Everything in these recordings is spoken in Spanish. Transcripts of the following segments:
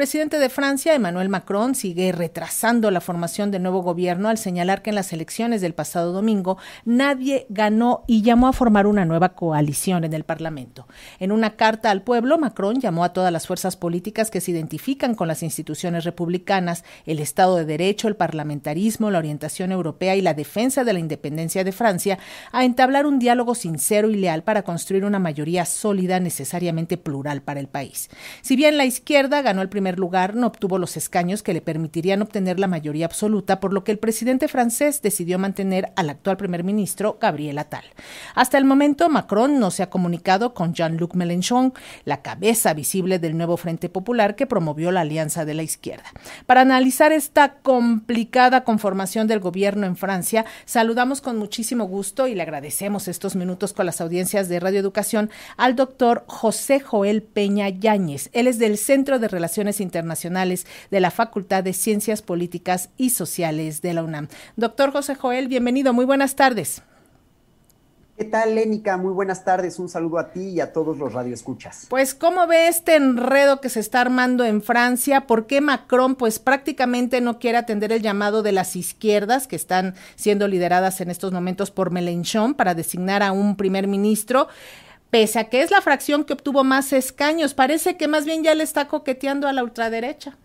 presidente de Francia, Emmanuel Macron, sigue retrasando la formación del nuevo gobierno al señalar que en las elecciones del pasado domingo nadie ganó y llamó a formar una nueva coalición en el Parlamento. En una carta al pueblo, Macron llamó a todas las fuerzas políticas que se identifican con las instituciones republicanas, el Estado de Derecho, el parlamentarismo, la orientación europea y la defensa de la independencia de Francia a entablar un diálogo sincero y leal para construir una mayoría sólida necesariamente plural para el país. Si bien la izquierda ganó el primer lugar, no obtuvo los escaños que le permitirían obtener la mayoría absoluta, por lo que el presidente francés decidió mantener al actual primer ministro, Gabriel Attal. Hasta el momento, Macron no se ha comunicado con Jean-Luc Mélenchon, la cabeza visible del nuevo Frente Popular que promovió la alianza de la izquierda. Para analizar esta complicada conformación del gobierno en Francia, saludamos con muchísimo gusto y le agradecemos estos minutos con las audiencias de Radio Educación al doctor José Joel Peña Yáñez. Él es del Centro de Relaciones Internacionales de la Facultad de Ciencias Políticas y Sociales de la UNAM. Doctor José Joel, bienvenido, muy buenas tardes. ¿Qué tal, Lénica? Muy buenas tardes. Un saludo a ti y a todos los radioescuchas. Pues, ¿cómo ve este enredo que se está armando en Francia? ¿Por qué Macron, pues, prácticamente no quiere atender el llamado de las izquierdas que están siendo lideradas en estos momentos por Mélenchon para designar a un primer ministro? pese a que es la fracción que obtuvo más escaños. Parece que más bien ya le está coqueteando a la ultraderecha.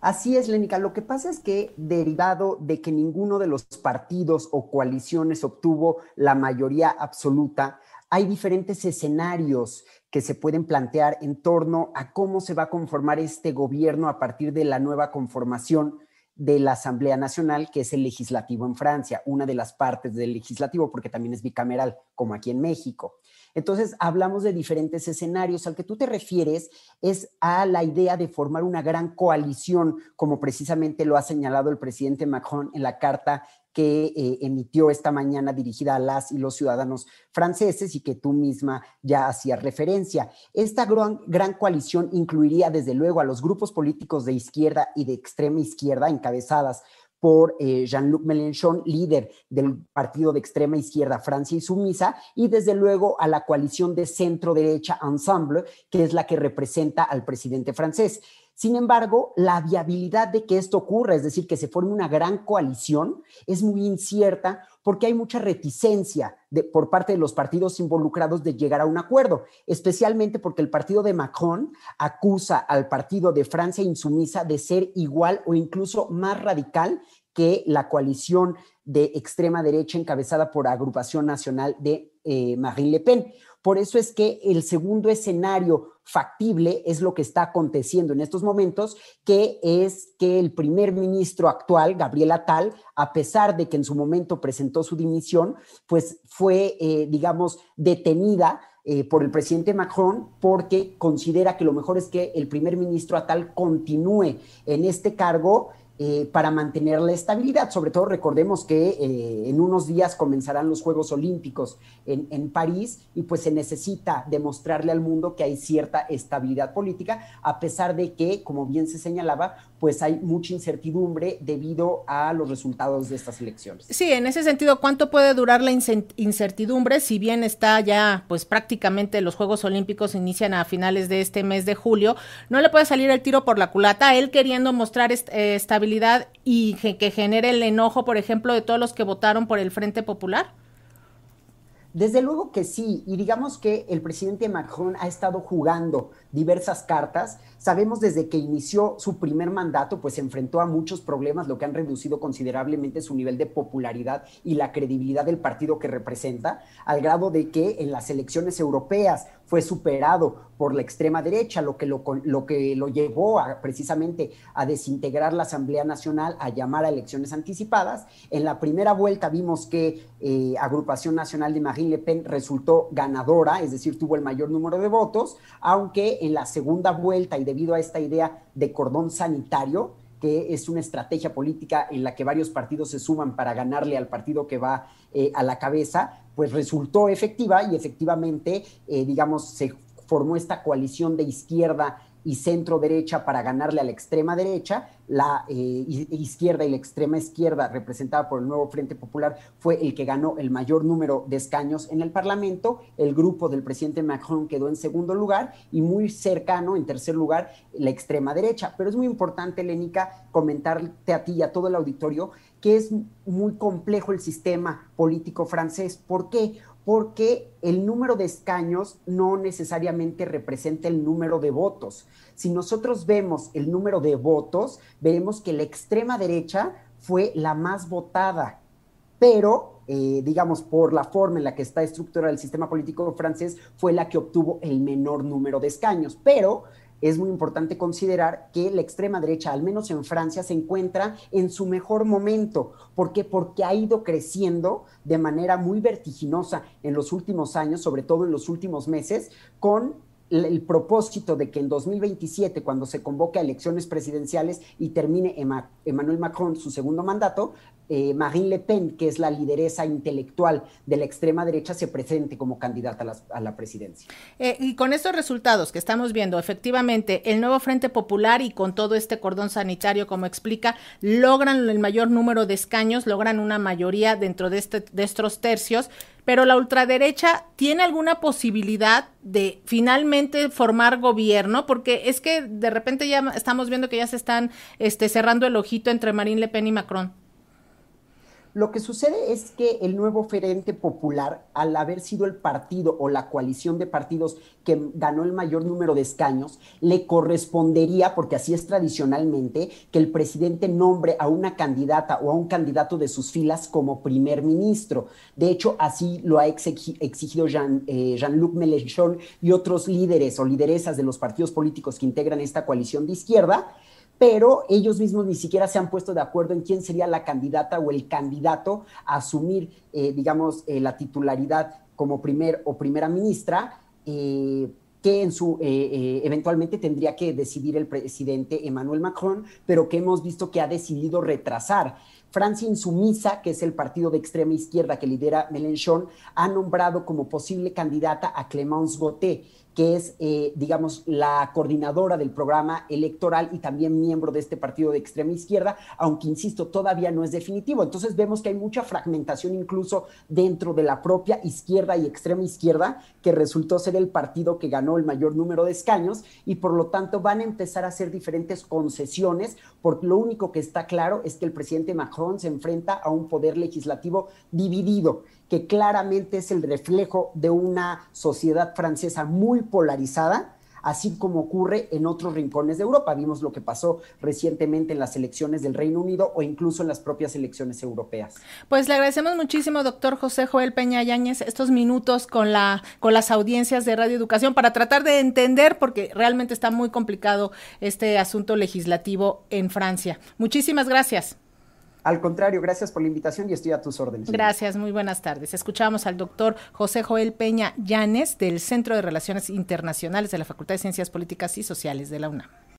Así es, Lénica. Lo que pasa es que derivado de que ninguno de los partidos o coaliciones obtuvo la mayoría absoluta, hay diferentes escenarios que se pueden plantear en torno a cómo se va a conformar este gobierno a partir de la nueva conformación de la Asamblea Nacional, que es el legislativo en Francia, una de las partes del legislativo, porque también es bicameral, como aquí en México. Entonces, hablamos de diferentes escenarios. Al que tú te refieres es a la idea de formar una gran coalición, como precisamente lo ha señalado el presidente Macron en la carta que eh, emitió esta mañana dirigida a las y los ciudadanos franceses y que tú misma ya hacías referencia. Esta gran, coalición incluiría desde luego a los grupos políticos de izquierda y de extrema izquierda encabezadas por eh, Jean-Luc Mélenchon, líder del partido de extrema izquierda Francia y Sumisa, y desde luego a la coalición de centro derecha Ensemble, que es la que representa al presidente francés. Sin embargo, la viabilidad de que esto ocurra, es decir, que se forme una gran coalición, es muy incierta porque hay mucha reticencia por parte de los partidos involucrados de llegar a un acuerdo, especialmente porque el partido de Macron acusa al partido de Francia insumisa de ser igual o incluso más radical que la coalición de extrema derecha encabezada por Agrupación Nacional de eh, Marine Le Pen. Por eso es que el segundo escenario factible es lo que está aconteciendo en estos momentos, que es que el primer ministro actual, Gabriel Atal, a pesar de que en su momento presentó su dimisión, pues fue, eh, digamos, detenida eh, por el presidente Macron porque considera que lo mejor es que el primer ministro Atal continúe en este cargo eh, para mantener la estabilidad. Sobre todo recordemos que eh, en unos días comenzarán los Juegos Olímpicos en, París y pues se necesita demostrarle al mundo que hay cierta estabilidad política, a pesar de que, como bien se señalaba, pues hay mucha incertidumbre debido a los resultados de estas elecciones. Sí, en ese sentido, ¿cuánto puede durar la incertidumbre? Si bien está ya, pues prácticamente los Juegos Olímpicos inician a finales de este mes de julio, no le puede salir el tiro por la culata, él queriendo mostrar eh, estabilidad y que genere el enojo, por ejemplo, de todos los que votaron por el Frente Popular? Desde luego que sí, y digamos que el presidente Macron ha estado jugando diversas cartas. Sabemos desde que inició su primer mandato, pues se enfrentó a muchos problemas, lo que han reducido considerablemente su nivel de popularidad y la credibilidad del partido que representa, al grado de que en las elecciones europeas fue superado por la extrema derecha, lo que lo, que lo llevó a, precisamente a desintegrar la Asamblea Nacional, a llamar a elecciones anticipadas. En la primera vuelta vimos que eh, Agrupación Nacional de Marine Le Pen resultó ganadora, es decir, tuvo el mayor número de votos, aunque en la segunda vuelta y debido a esta idea de cordón sanitario, que es una estrategia política en la que varios partidos se suman para ganarle al partido que va eh, a la cabeza, pues resultó efectiva y efectivamente, eh, digamos, se formó esta coalición de izquierda y centro derecha para ganarle a la extrema derecha, la eh, izquierda y la extrema izquierda representada por el nuevo Frente Popular fue el que ganó el mayor número de escaños en el Parlamento, el grupo del presidente Macron quedó en segundo lugar y muy cercano, en tercer lugar, la extrema derecha. Pero es muy importante, Lenica, comentarte a ti y a todo el auditorio que es muy complejo el sistema político francés. ¿Por qué? porque el número de escaños no necesariamente representa el número de votos. Si nosotros vemos el número de votos, veremos que la extrema derecha fue la más votada, pero eh, digamos por la forma en la que está estructurado el sistema político francés, fue la que obtuvo el menor número de escaños. Pero es muy importante considerar que la extrema derecha, al menos en Francia, se encuentra en su mejor momento. ¿Por qué? Porque ha ido creciendo de manera muy vertiginosa en los últimos años, sobre todo en los últimos meses, con el propósito de que en 2027, cuando se convoque a elecciones presidenciales y termine Emmanuel Macron su segundo mandato, eh, Marine Le Pen, que es la lideresa intelectual de la extrema derecha, se presente como candidata a la, presidencia. Eh, y con estos resultados que estamos viendo, efectivamente, el nuevo Frente Popular y con todo este cordón sanitario, como explica, logran el mayor número de escaños, logran una mayoría dentro de, este, estos tercios, pero la ultraderecha tiene alguna posibilidad de finalmente formar gobierno, porque es que de repente ya estamos viendo que ya se están este, cerrando el ojito entre Marine Le Pen y Macron. Lo que sucede es que el nuevo Ferente Popular, al haber sido el partido o la coalición de partidos que ganó el mayor número de escaños, le correspondería, porque así es tradicionalmente, que el presidente nombre a una candidata o a un candidato de sus filas como primer ministro. De hecho, así lo ha exigido eh, Jean-Luc Mélenchon y otros líderes o lideresas de los partidos políticos que integran esta coalición de izquierda pero ellos mismos ni siquiera se han puesto de acuerdo en quién sería la candidata o el candidato a asumir, eh, digamos, eh, la titularidad como primer o primera ministra, eh, que en su, eventualmente tendría que decidir el presidente Emmanuel Macron, pero que hemos visto que ha decidido retrasar. Francia Insumisa, que es el partido de extrema izquierda que lidera Mélenchon, ha nombrado como posible candidata a Clémence Gauthier, que es, eh, digamos, la coordinadora del programa electoral y también miembro de este partido de extrema izquierda, aunque, insisto, todavía no es definitivo. Entonces vemos que hay mucha fragmentación incluso dentro de la propia izquierda y extrema izquierda, que resultó ser el partido que ganó el mayor número de escaños y por lo tanto van a empezar a hacer diferentes concesiones, porque lo único que está claro es que el presidente Macron se enfrenta a un poder legislativo dividido que claramente es el reflejo de una sociedad francesa muy polarizada, así como ocurre en otros rincones de Europa. Vimos lo que pasó recientemente en las elecciones del Reino Unido o incluso en las propias elecciones europeas. Pues le agradecemos muchísimo, doctor José Joel Peña Yáñez, estos minutos con, la, con las audiencias de Radio Educación para tratar de entender, porque realmente está muy complicado este asunto legislativo en Francia. Muchísimas gracias. Al contrario, gracias por la invitación y estoy a tus órdenes. Gracias, muy buenas tardes. Escuchamos al doctor José Joel Peña Llanes del Centro de Relaciones Internacionales de la Facultad de Ciencias Políticas y Sociales de la UNAM.